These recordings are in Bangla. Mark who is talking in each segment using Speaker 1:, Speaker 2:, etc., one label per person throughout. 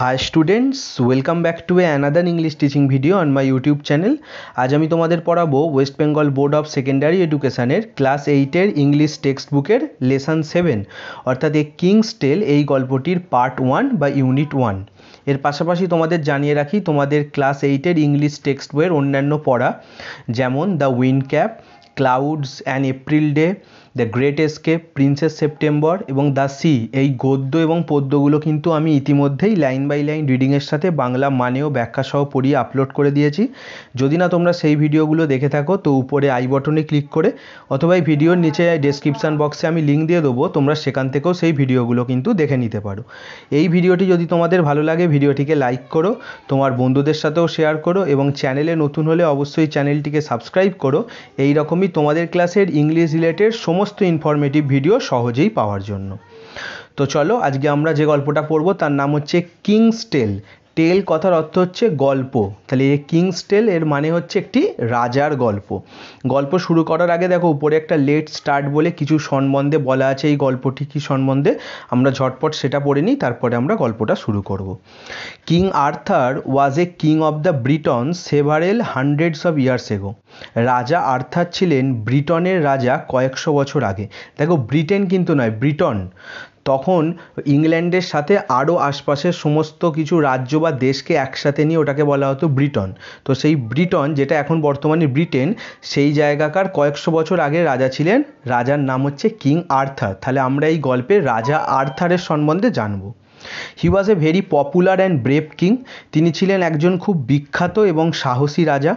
Speaker 1: high students welcome back to a another English teaching video on my YouTube channel আজ আমি তোমাদের পড়াবো West Bengal board of secondary এডুকেশানের ক্লাস এইটের ইংলিশ টেক্সট বুকের লেসন সেভেন অর্থাৎ এ কিংস টেল এই গল্পটির পার্ট ওয়ান বা ইউনিট ওয়ান এর পাশাপাশি তোমাদের জানিয়ে রাখি তোমাদের ক্লাস এইটের ইংলিশ টেক্সট বইয়ের অন্যান্য পড়া যেমন the wind cap clouds and April day the great escape princess September এবং দ্য সি এই গদ্য এবং পদ্যগুলো কিন্তু আমি ইতিমধ্যেই লাইন বাই লাইন রিডিংয়ের সাথে বাংলা মানেও ব্যাখ্যাসহ পড়িয়ে আপলোড করে দিয়েছি যদি না তোমরা সেই ভিডিওগুলো দেখে থাকো তো উপরে আই বটনে ক্লিক করে অথবা এই ভিডিওর নিচে ডেসক্রিপশান বক্সে আমি লিঙ্ক দিয়ে দেবো তোমরা সেখান থেকেও সেই ভিডিওগুলো কিন্তু দেখে নিতে পারো এই ভিডিওটি যদি তোমাদের ভালো লাগে ভিডিওটিকে লাইক করো তোমার বন্ধুদের সাথেও শেয়ার করো এবং চ্যানেলে নতুন হলে অবশ্যই চ্যানেলটিকে সাবস্ক্রাইব করো এই রকমই তোমাদের ক্লাসের ইংলিশ রিলেটেড সমস্ত সমস্ত ইনফরমেটিভ ভিডিও সহজেই পাওয়ার জন্য তো চলো আজকে আমরা যে গল্পটা পড়বো তার নাম হচ্ছে কিংস টেল টেল কথার অর্থ হচ্ছে গল্প তাহলে এ কিংস টেল এর মানে হচ্ছে একটি রাজার গল্প গল্প শুরু করার আগে দেখো উপরে একটা লেট স্টার্ট বলে কিছু সম্বন্ধে বলা আছে এই গল্পটি কী সম্বন্ধে আমরা ঝটপট সেটা পড়ে নিই তারপরে আমরা গল্পটা শুরু করব king Arthur was a king of the Briton several hundreds of years ago রাজা আর্থার ছিলেন ব্রিটনের রাজা কয়েকশো বছর আগে দেখো ব্রিটেন কিন্তু নয় ব্রিটন তখন ইংল্যান্ডের সাথে আরও আশপাশের সমস্ত কিছু রাজ্য বা দেশকে একসাথে নিয়ে ওটাকে বলা হতো ব্রিটন তো সেই ব্রিটন যেটা এখন বর্তমানে ব্রিটেন সেই জায়গাকার কয়েকশো বছর আগে রাজা ছিলেন রাজার নাম হচ্ছে কিং আর্থার তাহলে আমরা এই গল্পে রাজা আর্থারের সম্বন্ধে জানবো he was a very popular and brave king তিনি ছিলেন একজন খুব বিখ্যাত এবং সাহসী রাজা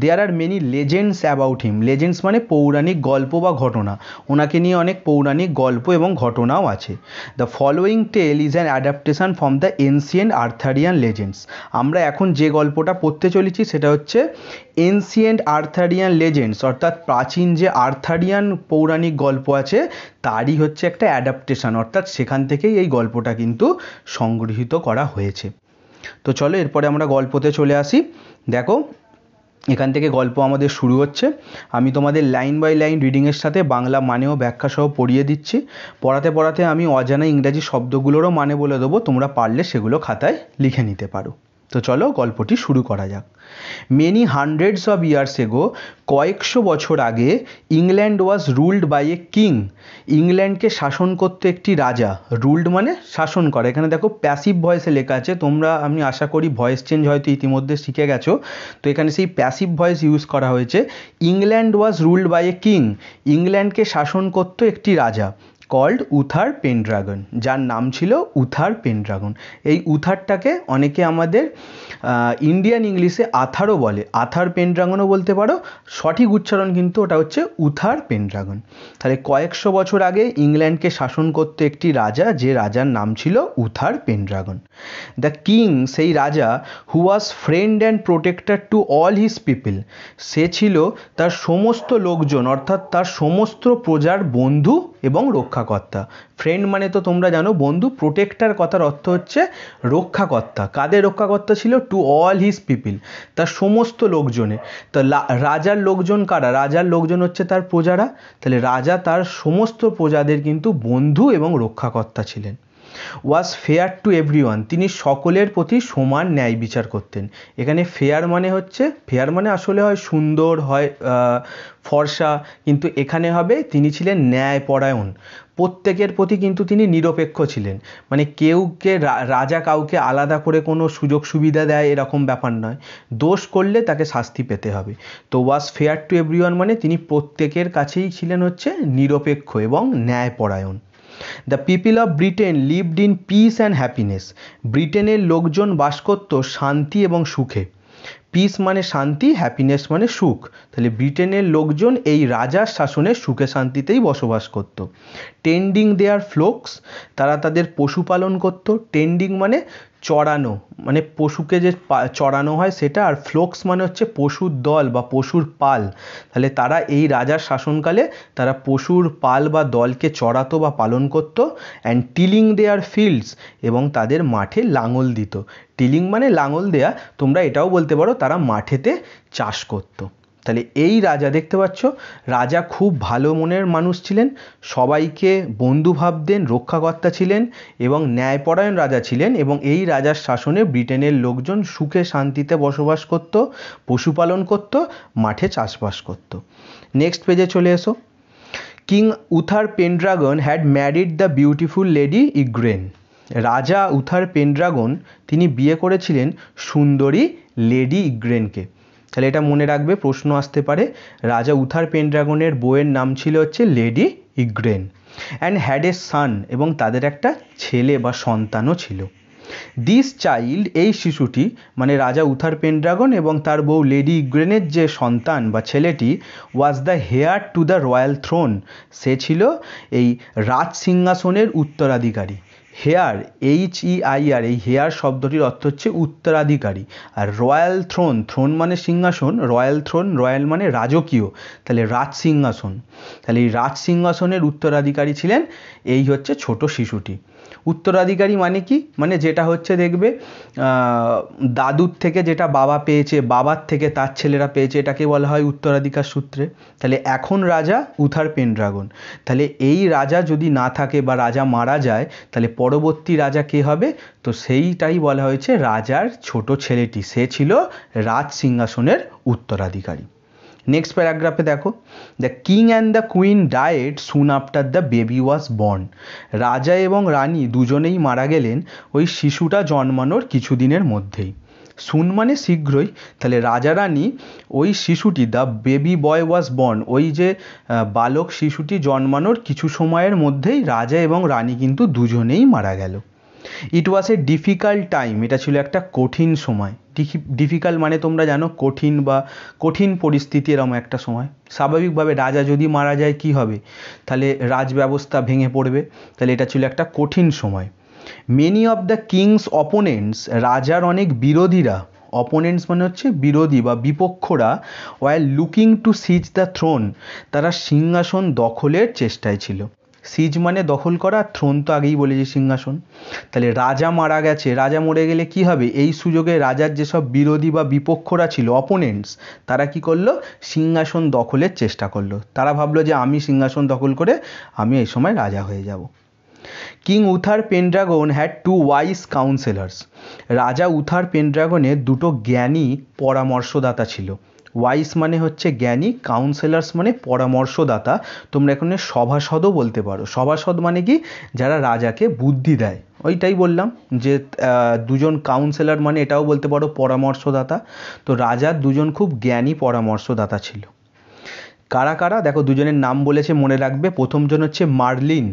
Speaker 1: there are many legends about him legends মানে পৌরাণিক গল্প বা ঘটনা ওনাকে নিয়ে অনেক পৌরাণিক গল্প এবং ঘটনাও আছে the following tale is an adaptation from the ancient Arthurian legends আমরা এখন যে গল্পটা পড়তে চলেছি সেটা হচ্ছে এনসিয়েন্ট আর্থারিয়ান লেজেন্ডস অর্থাৎ প্রাচীন যে আর্থারিয়ান পৌরাণিক গল্প আছে তারই হচ্ছে একটা অ্যাডাপ্টেশন অর্থাৎ সেখান থেকেই এই গল্পটা কিন্তু সংগৃহীত করা হয়েছে তো চলো এরপরে আমরা গল্পতে চলে আসি দেখো এখান থেকে গল্প আমাদের শুরু হচ্ছে আমি তোমাদের লাইন বাই লাইন রিডিংয়ের সাথে বাংলা মানেও ব্যাখ্যাসহ পড়িয়ে দিচ্ছি পড়াতে পড়াতে আমি অজানা ইংরাজি শব্দগুলোরও মানে বলে দেবো তোমরা পারলে সেগুলো খাতায় লিখে নিতে পারো তো চলো গল্পটি শুরু করা যাক মেনি হান্ড্রেডস অফ ইয়ার্স এগো কয়েকশো বছর আগে England was ruled by a king ইংল্যান্ডকে শাসন করতে একটি রাজা রুলড মানে শাসন করা এখানে দেখো প্যাসিভ ভয়েসে লেখা আছে তোমরা আমি আশা করি ভয়েস চেঞ্জ হয়তো ইতিমধ্যে শিখে গেছো তো এখানে সেই প্যাসিভ ভয়েস ইউজ করা হয়েছে England was ruled by a king ইংল্যান্ডকে শাসন করতো একটি রাজা কল্ড উথার পেনড্রাগন যার নাম ছিল উথার পেনড্রাগন এই উথারটাকে অনেকে আমাদের ইন্ডিয়ান ইংলিশে আথারও বলে আথার পেনড্রাগনও বলতে পারো সঠিক উচ্চারণ কিন্তু ওটা হচ্ছে উথার পেনড্রাগন তাহলে কয়েকশো বছর আগে ইংল্যান্ডকে শাসন করতো একটি রাজা যে রাজার নাম ছিল উথার পেনড্রাগন দ্য কিং সেই রাজা who was friend and protector to all his people সে ছিল তার সমস্ত লোকজন অর্থাৎ তার সমস্ত প্রজার বন্ধু এবং রক্ষা রক্ষাকর্তা ফ্রেন্ড মানে তো তোমরা জানো বন্ধু প্রোটেক্টার কথার অর্থ হচ্ছে রক্ষাকর্তা কাদের রক্ষাকর্তা ছিল টু অল হিজ পিপিল তার সমস্ত লোকজনে তা রাজার লোকজন কারা রাজার লোকজন হচ্ছে তার প্রজারা তাহলে রাজা তার সমস্ত প্রজাদের কিন্তু বন্ধু এবং রক্ষাকর্তা ছিলেন ওয়াজ ফেয়ার টু এভরিওয়ান তিনি সকলের প্রতি সমান ন্যায় বিচার করতেন এখানে ফেয়ার মানে হচ্ছে ফেয়ার মানে আসলে হয় সুন্দর হয় ফর্সা কিন্তু এখানে হবে তিনি ছিলেন ন্যায়পরায়ণ প্রত্যেকের প্রতি কিন্তু তিনি নিরপেক্ষ ছিলেন মানে কেউকে রাজা কাউকে আলাদা করে কোনো সুযোগ সুবিধা দেয় এরকম ব্যাপার নয় দোষ করলে তাকে শাস্তি পেতে হবে তো ওয়াজ ফেয়ার টু এভরিওয়ান মানে তিনি প্রত্যেকের কাছেই ছিলেন হচ্ছে নিরপেক্ষ এবং ন্যায়পরায়ণ the people of Britain lived in peace and happiness ব্রিটেনের লোকজন বাস করত শান্তি এবং সুখে পিস মানে শান্তি হ্যাপিনেস মানে সুখ তাহলে ব্রিটেনের লোকজন এই রাজার শাসনে সুখে শান্তিতেই বসবাস করতো টেন্ডিং দেয়ার ফ্লোকস তারা তাদের পশুপালন করতো টেন্ডিং মানে চড়ানো মানে পশুকে যে চড়ানো হয় সেটা আর ফ্লোক্স মানে হচ্ছে পশুর দল বা পশুর পাল তাহলে তারা এই রাজার শাসনকালে তারা পশুর পাল বা দলকে চড়াতো বা পালন করতো অ্যান্ড টিলিং দেয়ার ফিল্ডস এবং তাদের মাঠে লাঙল দিত টিলিং মানে লাঙল দেয়া তোমরা এটাও বলতে পারো তারা মাঠেতে চাষ করতো তাহলে এই রাজা দেখতে পাচ্ছ রাজা খুব ভালো মনের মানুষ ছিলেন সবাইকে বন্ধু ভাবতেন রক্ষাকর্তা ছিলেন এবং ন্যায়পরায়ণ রাজা ছিলেন এবং এই রাজার শাসনে ব্রিটেনের লোকজন সুখে শান্তিতে বসবাস করত পশুপালন করত মাঠে চাষবাস করত নেক্সট পেজে চলে এসো king Uther Pendragon had married the beautiful lady Igraine রাজা উথার পেন্ড্রাগন তিনি বিয়ে করেছিলেন সুন্দরী লেডি ইগ্রেনকে তাহলে এটা মনে রাখবে প্রশ্ন আসতে পারে রাজা উথার পেনড্রাগনের বইয়ের নাম ছিল হচ্ছে lady Igraine and had a son এবং তাদের একটা ছেলে বা সন্তানও ছিল দিস চাইল্ড এই শিশুটি মানে রাজা উথার পেনড্রাগন এবং তার বউ লেডি ইগ্রেনের যে সন্তান বা ছেলেটি was the heir to the royal throne সে ছিল এই রাজ সিংহাসনের উত্তরাধিকারী heir H E I R এই হেয়ার শব্দটির অর্থ হচ্ছে উত্তরাধিকারী আর রয়্যাল থ্রোন থ্রোন মানে সিংহাসন রয়্যাল থ্রোন রয়্যাল মানে রাজকীয় তাহলে রাজ সিংহাসন তাহলে এই রাজ সিংহাসনের উত্তরাধিকারী ছিলেন এই হচ্ছে ছোট শিশুটি উত্তরাধিকারী মানে কি মানে যেটা হচ্ছে দেখবে দাদুর থেকে যেটা বাবা পেয়েছে বাবার থেকে তার ছেলেরা পেয়েছে এটাকে বলা হয় উত্তরাধিকার সূত্রে তাহলে এখন রাজা উথার পেনড্রাগন তাহলে এই রাজা যদি না থাকে বা রাজা মারা যায় তাহলে পর পরবর্তী রাজা কে হবে তো সেইটাই বলা হয়েছে রাজার ছোট ছেলেটি সে ছিল রাজ সিংহাসনের উত্তরাধিকারী নেক্সট প্যারাগ্রাফে দেখো the king and the queen died soon after the baby was born রাজা এবং রানী দুজনেই মারা গেলেন ওই শিশুটা জন্মানোর কিছুদিনের মধ্যেই সুন মানে শীঘ্রই তাহলে রাজা রানী ওই শিশুটি the baby boy was born ওই যে বালক শিশুটি জন্মানোর কিছু সময়ের মধ্যেই রাজা এবং রানী কিন্তু দুজনেই মারা গেল ইট ওয়াজ এ ডিফিকাল্ট টাইম এটা ছিল একটা কঠিন সময় ডিফিকাল্ট মানে তোমরা জানো কঠিন বা কঠিন পরিস্থিতি এরকম একটা সময় স্বাভাবিকভাবে রাজা যদি মারা যায় কি হবে তাহলে রাজ ব্যবস্থা ভেঙে পড়বে তাহলে এটা ছিল একটা কঠিন সময় many of the kings opponents রাজার অনেক বিরোধীরা অপোনেন্টস মানে হচ্ছে বিরোধী বা বিপক্ষরা while looking to seize the throne তারা সিংহাসন দখলের চেষ্টায় ছিল সিজ মানে দখল করা থ্রোন তো আগেই বলেছি সিংহাসন তাহলে রাজা মারা গেছে রাজা মরে গেলে কি হবে এই সুযোগে রাজার যেসব বিরোধী বা বিপক্ষরা ছিল অপোনেন্টস তারা কি করলো সিংহাসন দখলের চেষ্টা করলো তারা ভাবলো যে আমি সিংহাসন দখল করে আমি এই সময় রাজা হয়ে যাব king Uther Pendragon had two wise counsellors রাজা উথার পেন্ড্রাগনের দুটো জ্ঞানী পরামর্শদাতা ছিল ওয়াইস মানে হচ্ছে জ্ঞানী কাউন্সেলার্স মানে পরামর্শদাতা তোমরা এখানে সভাসদও বলতে পারো সভাসদ মানে কি যারা রাজাকে বুদ্ধি দেয় ওইটাই বললাম যে দুজন কাউন্সেলার মানে এটাও বলতে পারো পরামর্শদাতা তো রাজার দুজন খুব জ্ঞানী পরামর্শদাতা ছিল কারা কারা দেখো দুজনের নাম বলেছে মনে রাখবে প্রথমজন হচ্ছে Merlin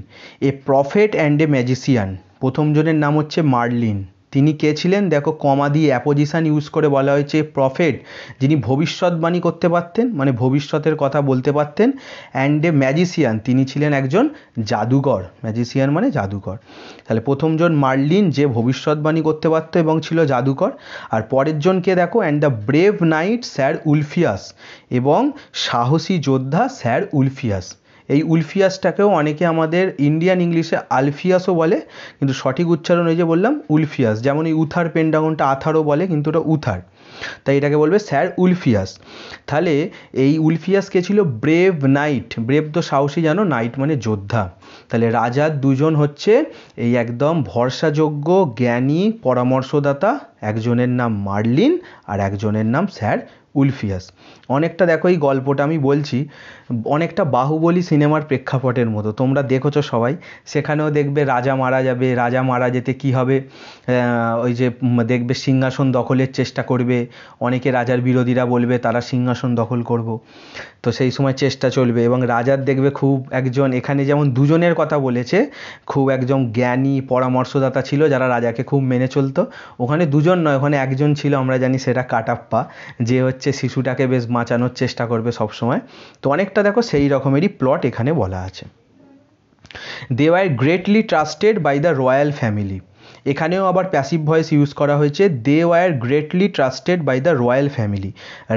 Speaker 1: a prophet and a magician প্রথমজনের নাম হচ্ছে মার্লিন তিনি কে ছিলেন দেখো কমা দিয়ে অ্যাপোজিশান ইউজ করে বলা হয়েছে প্রফেট যিনি ভবিষ্যৎবাণী করতে পারতেন মানে ভবিষ্যতের কথা বলতে পারতেন অ্যান্ড এ ম্যাজিসিয়ান তিনি ছিলেন একজন জাদুঘর ম্যাজিসিয়ান মানে জাদুঘর তাহলে প্রথমজন মার্লিন যে ভবিষ্যৎবাণী করতে পারত এবং ছিল জাদুকর আর পরের জনকে দেখো and the brave knight sir Ulfius এবং সাহসী যোদ্ধা স্যার উলফিয়াস এই উলফিয়াসটাকেও অনেকে আমাদের ইন্ডিয়ান ইংলিশে আলফিয়াসও বলে কিন্তু সঠিক উচ্চারণ ওই যে বললাম উলফিয়াস যেমন এই উথার পেন্ডাগনটা আথারও বলে কিন্তু ওটা উথার তাই এটাকে বলবে স্যার উলফিয়াস তাহলে এই উলফিয়াস কে ছিল ব্রেভ নাইট ব্রেভ তো সাহসী জানো নাইট মানে যোদ্ধা তাহলে রাজার দুজন হচ্ছে এই একদম ভরসাযোগ্য জ্ঞানী পরামর্শদাতা একজনের নাম মার্লিন আর একজনের নাম স্যার উলফিয়াস অনেকটা দেখো এই গল্পটা আমি বলছি অনেকটা বাহুবলী সিনেমার প্রেক্ষাপটের মতো তোমরা দেখেছো সবাই সেখানেও দেখবে রাজা মারা যাবে রাজা মারা যেতে কি হবে ওই যে দেখবে সিংহাসন দখলের চেষ্টা করবে অনেকে রাজার বিরোধীরা বলবে তারা সিংহাসন দখল করব তো সেই সময় চেষ্টা চলবে এবং রাজার দেখবে খুব একজন এখানে যেমন দুজনের কথা বলেছে খুব একজন জ্ঞানী পরামর্শদাতা ছিল যারা রাজাকে খুব মেনে চলতো ওখানে দুজন নয় ওখানে একজন ছিল আমরা জানি সেটা কাটাপ্পা যে হচ্ছে শিশুটাকে বেশ বাঁচানোর চেষ্টা করবে সবসময় তো অনেক ব্যাপারটা দেখো সেই রকমেরই প্লট এখানে বলা আছে they are greatly trusted by the royal family এখানেও আবার প্যাসিভ ভয়েস ইউজ করা হয়েছে they were greatly trusted by the royal family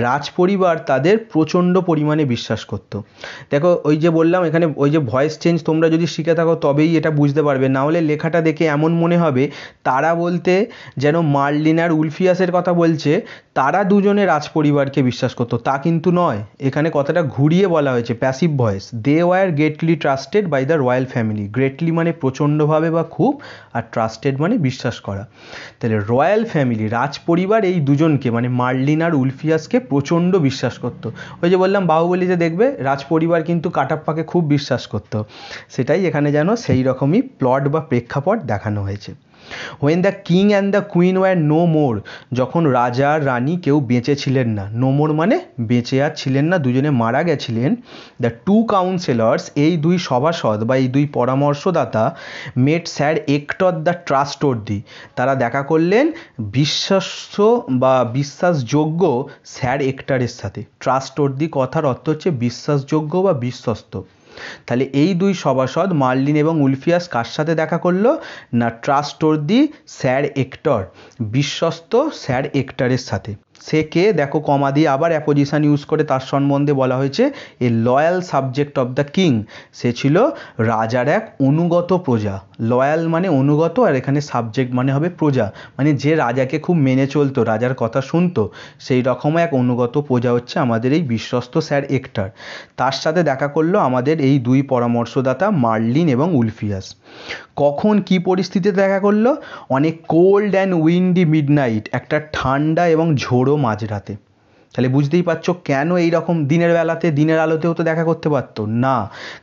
Speaker 1: রাজ পরিবার তাদের প্রচণ্ড পরিমাণে বিশ্বাস করত দেখো ওই যে বললাম এখানে ওই যে ভয়েস চেঞ্জ তোমরা যদি শিখে থাকো তবেই এটা বুঝতে পারবে নাহলে লেখাটা দেখে এমন মনে হবে তারা বলতে যেন মার্লিন আর উলফিয়াসের কথা বলছে তারা দুজনে রাজ পরিবারকে বিশ্বাস করত তা কিন্তু নয় এখানে কথাটা ঘুরিয়ে বলা হয়েছে passive voice they were greatly trusted by the royal family greatly মানে প্রচণ্ডভাবে বা খুব আর ট্রাস্টেড মানে সবসময় বিশ্বাস করা তাহলে রয়্যাল ফ্যামিলি রাজ পরিবার এই দুজনকে মানে মার্লিন আর উলফিয়াসকে প্রচণ্ড বিশ্বাস করত ওই যে বললাম বাহুবলি যে দেখবে রাজ পরিবার কিন্তু কাটাপ্পাকে খুব বিশ্বাস করত সেটাই এখানে যেন সেই রকমই প্লট বা প্রেক্ষাপট দেখানো হয়েছে when the king and the queen were no more যখন রাজা রানী কেউ বেঁচে ছিলেন না নো মোর মানে বেঁচে আর ছিলেন না দুজনে মারা গেছিলেন দ্য টু কাউন্সেলার্স এই দুই সভাসদ বা এই দুই পরামর্শদাতা met sir Ector the trustworthy তারা দেখা করলেন বিশ্বাস বা বিশ্বাসযোগ্য স্যার একটারের সাথে ট্রাস্টর্দি কথার অর্থ হচ্ছে বিশ্বাসযোগ্য বা বিশ্বস্ত তাহলে এই দুই সভাসদ মার্লিন এবং উলফিয়াস কার সাথে দেখা করলো না দি স্যার এক্টর বিশ্বস্ত স্যার এক্টরের সাথে সে কে দেখো কমা দিয়ে আবার অ্যাপোজিশান ইউজ করে তার সম্বন্ধে বলা হয়েছে a loyal subject of the king সে ছিল রাজার এক অনুগত প্রজা লয়াল মানে অনুগত আর এখানে সাবজেক্ট মানে হবে প্রজা মানে যে রাজাকে খুব মেনে চলতো রাজার কথা শুনতো সেই রকম এক অনুগত প্রজা হচ্ছে আমাদের এই বিশ্বস্ত স্যার একটার তার সাথে দেখা করলো আমাদের এই দুই পরামর্শদাতা মার্লিন এবং উলফিয়াস কখন কি পরিস্থিতিতে দেখা করলো অনেক কোল্ড অ্যান্ড উইন্ডি মিডনাইট একটা ঠান্ডা এবং ঝোড়ো মাঝরাতে তাহলে বুঝতেই পারছো কেন এই রকম দিনের বেলাতে দিনের আলোতেও তো দেখা করতে পারতো না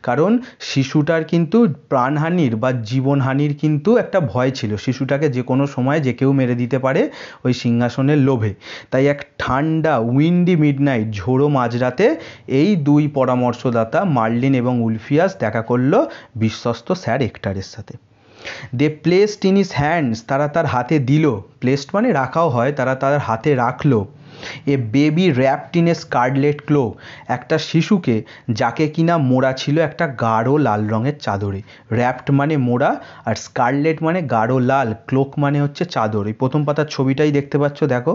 Speaker 1: কারণ শিশুটার কিন্তু প্রাণহানির বা জীবনহানির কিন্তু একটা ভয় ছিল শিশুটাকে যে কোনো সময় যে কেউ মেরে দিতে পারে ওই সিংহাসনের লোভে তাই এক ঠান্ডা উইন্ডি মিডনাইট ঝোড়ো মাঝরাতে এই দুই পরামর্শদাতা মার্লিন এবং উলফিয়াস দেখা করলো বিশ্বস্ত স্যার একটারের সাথে they placed in his hands তারা তার হাতে দিল প্লেসড মানে রাখাও হয় তারা তার হাতে রাখলো a baby wrapped in a scarlet cloak একটা শিশুকে যাকে কিনা মোড়া ছিল একটা গাঢ় লাল রঙের চাদরে র্যাপড মানে মোড়া আর স্কারলেট মানে গাঢ় লাল ক্লোক মানে হচ্ছে চাদর এই প্রথম পাতার ছবিটাই দেখতে পাচ্ছ দেখো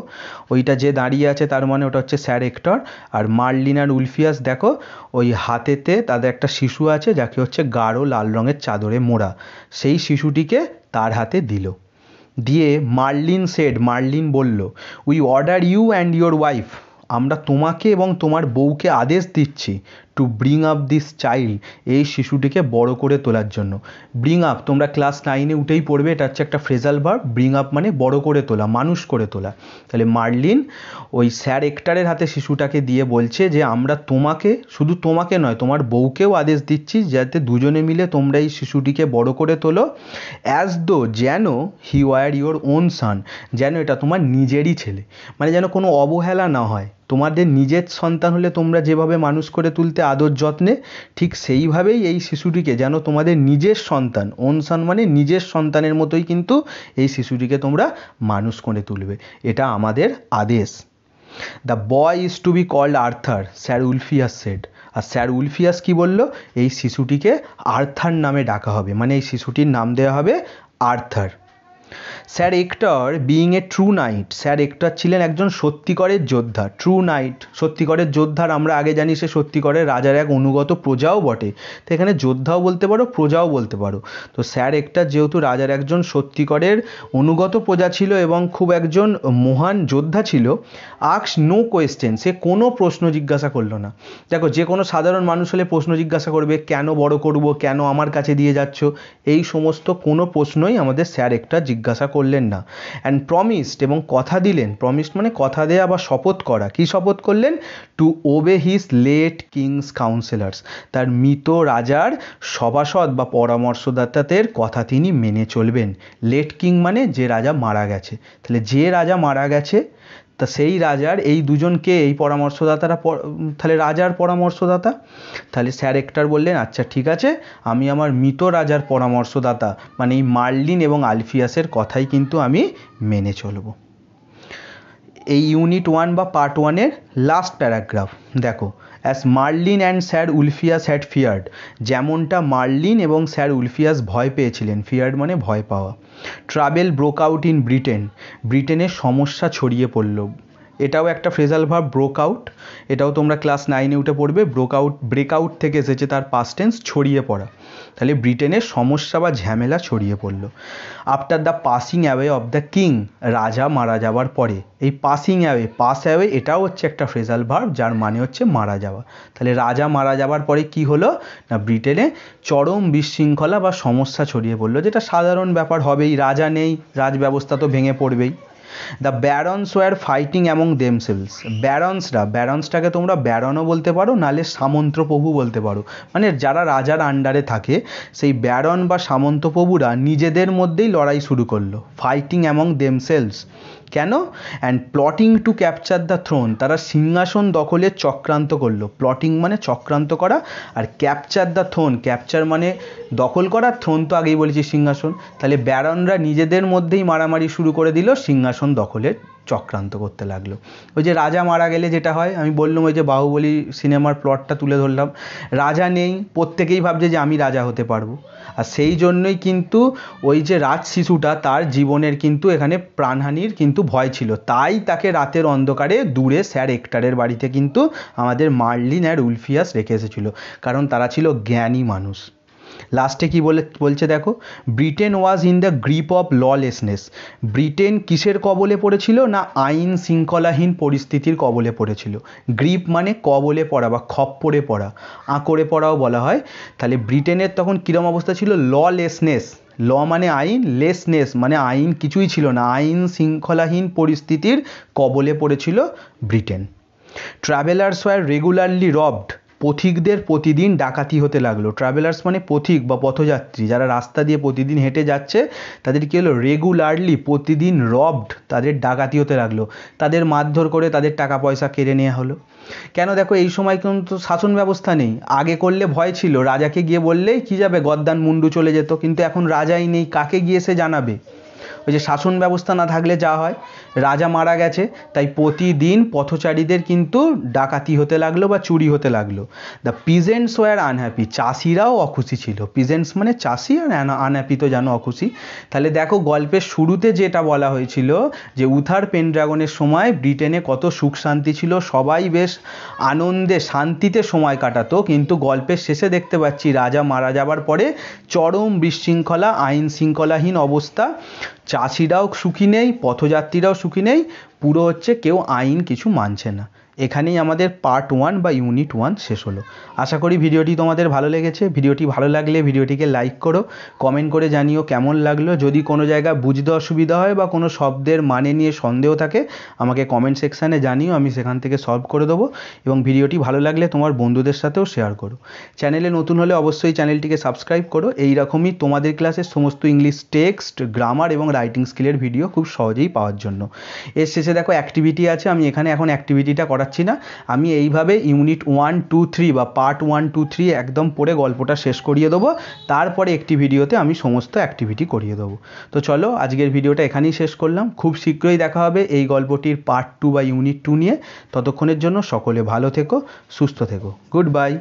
Speaker 1: ওইটা যে দাঁড়িয়ে আছে তার মানে ওটা হচ্ছে স্যার এক্টর আর মার্লিন আর উলফিয়াস দেখো ওই হাতেতে তাদের একটা শিশু আছে যাকে হচ্ছে গাঢ় লাল রঙের চাদরে মোড়া সেই শিশুটিকে তার হাতে দিল দিয়ে মার্লিন সেড মার্লিন বলল we order you and your wife আমরা তোমাকে এবং তোমার বউকে আদেশ দিচ্ছি to bring up this child এই শিশুটিকে বড় করে তোলার জন্য ব্রিং আপ তোমরা ক্লাস নাইনে উঠেই পড়বে এটা হচ্ছে একটা ফ্রেজাল ভার্ব ব্রিং আপ মানে বড় করে তোলা মানুষ করে তোলা তাহলে মার্লিন ওই স্যার একটারের হাতে শিশুটাকে দিয়ে বলছে যে আমরা তোমাকে শুধু তোমাকে নয় তোমার বউকেও আদেশ দিচ্ছি যাতে দুজনে মিলে তোমরা এই শিশুটিকে বড় করে তোলো অ্যাজ দো যেন he were your own son যেন এটা তোমার নিজেরই ছেলে মানে যেন কোনো অবহেলা না হয় তোমাদের নিজের সন্তান হলে তোমরা যেভাবে মানুষ করে তুলতে আদর যত্নে ঠিক সেইভাবেই এই শিশুটিকে যেন তোমাদের নিজের সন্তান অনসান মানে নিজের সন্তানের মতোই কিন্তু এই শিশুটিকে তোমরা মানুষ করে তুলবে এটা আমাদের আদেশ the boy is to be called Arthur sir Ulfius said আর স্যার উলফিয়াস কি বলল এই শিশুটিকে আর্থার নামে ডাকা হবে মানে এই শিশুটির নাম দেওয়া হবে Arthur sir Ector being a true knight sir Ector ছিলেন একজন সত্যিকারের যোদ্ধা ট্রু নাইট সত্যিকারের যোদ্ধার আমরা আগে জানি সে সত্যিকারের রাজার এক অনুগত প্রজাও বটে তো এখানে যোদ্ধাও বলতে পারো প্রজাও বলতে পারো তো স্যার এক্টার যেহেতু রাজার একজন সত্যিকারের অনুগত প্রজা ছিল এবং খুব একজন মহান যোদ্ধা ছিল আক্স নো কোয়েশ্চেন সে কোনো প্রশ্ন জিজ্ঞাসা করলো না দেখো যে কোনো সাধারণ মানুষ হলে প্রশ্ন জিজ্ঞাসা করবে কেন বড় করব কেন আমার কাছে দিয়ে যাচ্ছ এই সমস্ত কোনো প্রশ্নই আমাদের স্যার একটা জিজ্ঞাসা জিজ্ঞাসা করলেন না অ্যান্ড প্রমিসড এবং কথা দিলেন প্রমিসড মানে কথা দেয়া বা শপথ করা কি শপথ করলেন to obey his late kings counsellors তার মৃত রাজার সভাসদ বা পরামর্শদাতাদের কথা তিনি মেনে চলবেন লেট কিং মানে যে রাজা মারা গেছে তাহলে যে রাজা মারা গেছে তা সেই রাজার এই দুজনকে এই পরামর্শদাতারা তাহলে রাজার পরামর্শদাতা তাহলে স্যার একটার বললেন আচ্ছা ঠিক আছে আমি আমার মৃত রাজার পরামর্শদাতা মানে এই মার্লিন এবং আলফিয়াসের কথাই কিন্তু আমি মেনে চলবো এই ইউনিট ওয়ান বা পার্ট ওয়ানের লাস্ট প্যারাগ্রাফ দেখো as Merlin and sir Ulfius had feared যেমনটা মার্লিন এবং স্যার উলফিয়াস ভয় পেয়েছিলেন ফিয়ার্ড মানে ভয় পাওয়া trouble broke out in Britain ব্রিটেনের সমস্যা ছড়িয়ে পড়ল এটাও একটা ফ্রেজাল ভাব ব্রোক আউট এটাও তোমরা ক্লাস নাইনে উঠে পড়বে ব্রোক আউট ব্রেক আউট থেকে এসেছে তার পাস্টেন্স ছড়িয়ে পড়া তাহলে ব্রিটেনের সমস্যা বা ঝামেলা ছড়িয়ে পড়ল after the passing away of the king রাজা মারা যাওয়ার পরে এই পাসিং অ্যাওয়ে পাস অ্যাওয়ে এটাও হচ্ছে একটা ফ্রেজাল ভার্ব যার মানে হচ্ছে মারা যাওয়া তাহলে রাজা মারা যাওয়ার পরে কি হলো না ব্রিটেনে চরম বিশৃঙ্খলা বা সমস্যা ছড়িয়ে পড়লো যেটা সাধারণ ব্যাপার হবেই রাজা নেই রাজ ব্যবস্থা তো ভেঙে পড়বেই the barons were fighting among themselves ব্যারনসরা ব্যারনসটাকে তোমরা ব্যারনও বলতে পারো নালে সামন্তপ্রভু বলতে পারো মানে যারা রাজার আন্ডারে থাকে সেই ব্যারন বা সামন্তপ্রভুরা নিজেদের মধ্যেই লড়াই শুরু করলো ফাইটিং অ্যামং দেমসেলস কেন and plotting to capture the throne তারা সিংহাসন দখলে চক্রান্ত করলো প্লটিং মানে চক্রান্ত করা আর ক্যাপচার দ্য থ্রোন ক্যাপচার মানে দখল করা থ্রোন তো আগেই বলেছি সিংহাসন তাহলে ব্যারনরা নিজেদের মধ্যেই মারামারি শুরু করে দিল সিংহাসন দখলের চক্রান্ত করতে লাগলো ওই যে রাজা মারা গেলে যেটা হয় আমি বললাম ওই যে বাহুবলী সিনেমার প্লটটা তুলে ধরলাম রাজা নেই প্রত্যেকেই ভাবছে যে আমি রাজা হতে পারবো আর সেই জন্যই কিন্তু ওই যে রাজ শিশুটা তার জীবনের কিন্তু এখানে প্রাণহানির কিন্তু ভয় ছিল তাই তাকে রাতের অন্ধকারে দূরে স্যার একটারের বাড়িতে কিন্তু আমাদের মার্লিন আর উলফিয়াস রেখে এসেছিলো কারণ তারা ছিল জ্ঞানী মানুষ লাস্টে কি বলে বলছে দেখো Britain was in the grip of lawlessness Britain কিসের কবলে পড়েছিল না আইন শৃঙ্খলাহীন পরিস্থিতির কবলে পড়েছিল গ্রিপ মানে কবলে পড়া বা খপ্পরে পড়া আঁকড়ে পড়াও বলা হয় তাহলে ব্রিটেনের তখন কীরম অবস্থা ছিল ললেসনেস ল মানে আইন লেসনেস মানে আইন কিছুই ছিল না আইন শৃঙ্খলাহীন পরিস্থিতির কবলে পড়েছিল Britain travellers were regularly robbed পথিকদের প্রতিদিন ডাকাতি হতে লাগলো ট্রাভেলার্স মানে পথিক বা পথযাত্রী যারা রাস্তা দিয়ে প্রতিদিন হেঁটে যাচ্ছে তাদের কী হলো রেগুলারলি প্রতিদিন রবড তাদের ডাকাতি হতে লাগলো তাদের মারধর করে তাদের টাকা পয়সা কেড়ে নেওয়া হলো কেন দেখো এই সময় কিন্তু শাসন ব্যবস্থা নেই আগে করলে ভয় ছিল রাজাকে গিয়ে বললেই কী যাবে গদ্দান মুন্ডু চলে যেত কিন্তু এখন রাজাই নেই কাকে গিয়ে সে জানাবে ওই যে শাসন ব্যবস্থা না থাকলে যা হয় রাজা মারা গেছে তাই প্রতিদিন পথচারীদের কিন্তু ডাকাতি হতে লাগলো বা চুরি হতে লাগলো দ্য পিজেন্টস ওয়ার আনহ্যাপি চাষিরাও অখুশি ছিল পিজেন্টস মানে চাষি আর আনহ্যাপি তো যেন অখুশি তাহলে দেখো গল্পের শুরুতে যেটা বলা হয়েছিল যে উথার পেনড্রাগনের সময় ব্রিটেনে কত সুখ শান্তি ছিল সবাই বেশ আনন্দে শান্তিতে সময় কাটাতো কিন্তু গল্পের শেষে দেখতে পাচ্ছি রাজা মারা যাবার পরে চরম বিশৃঙ্খলা আইন শৃঙ্খলাহীন অবস্থা চাষিরাও সুখী নেই পথযাত্রীরাও সুখী নেই পুরো হচ্ছে কেউ আইন কিছু মানছে না এখানেই আমাদের পার্ট ওয়ান বা ইউনিট ওয়ান শেষ হলো আশা করি ভিডিওটি তোমাদের ভালো লেগেছে ভিডিওটি ভালো লাগলে ভিডিওটিকে লাইক করো কমেন্ট করে জানিও কেমন লাগলো যদি কোনো জায়গা বুঝতে অসুবিধা হয় বা কোনো শব্দের মানে নিয়ে সন্দেহ থাকে আমাকে কমেন্ট সেকশানে জানিও আমি সেখান থেকে সলভ করে দেবো এবং ভিডিওটি ভালো লাগলে তোমার বন্ধুদের সাথেও শেয়ার করো চ্যানেলে নতুন হলে অবশ্যই চ্যানেলটিকে সাবস্ক্রাইব করো এইরকমই তোমাদের ক্লাসের সমস্ত ইংলিশ টেক্সট গ্রামার এবং রাইটিং স্কিলের ভিডিও খুব সহজেই পাওয়ার জন্য এর শেষে দেখো অ্যাক্টিভিটি আছে আমি এখানে এখন অ্যাক্টিভিটিটা করার পারছি না আমি এইভাবে ইউনিট ওয়ান টু থ্রি বা পার্ট ওয়ান টু থ্রি একদম পড়ে গল্পটা শেষ করিয়ে দেবো তারপরে একটি ভিডিওতে আমি সমস্ত অ্যাক্টিভিটি করিয়ে দেবো তো চলো আজকের ভিডিওটা এখানেই শেষ করলাম খুব শীঘ্রই দেখা হবে এই গল্পটির পার্ট টু বা ইউনিট টু নিয়ে ততক্ষণের জন্য সকলে ভালো থেকো সুস্থ থেকো গুড বাই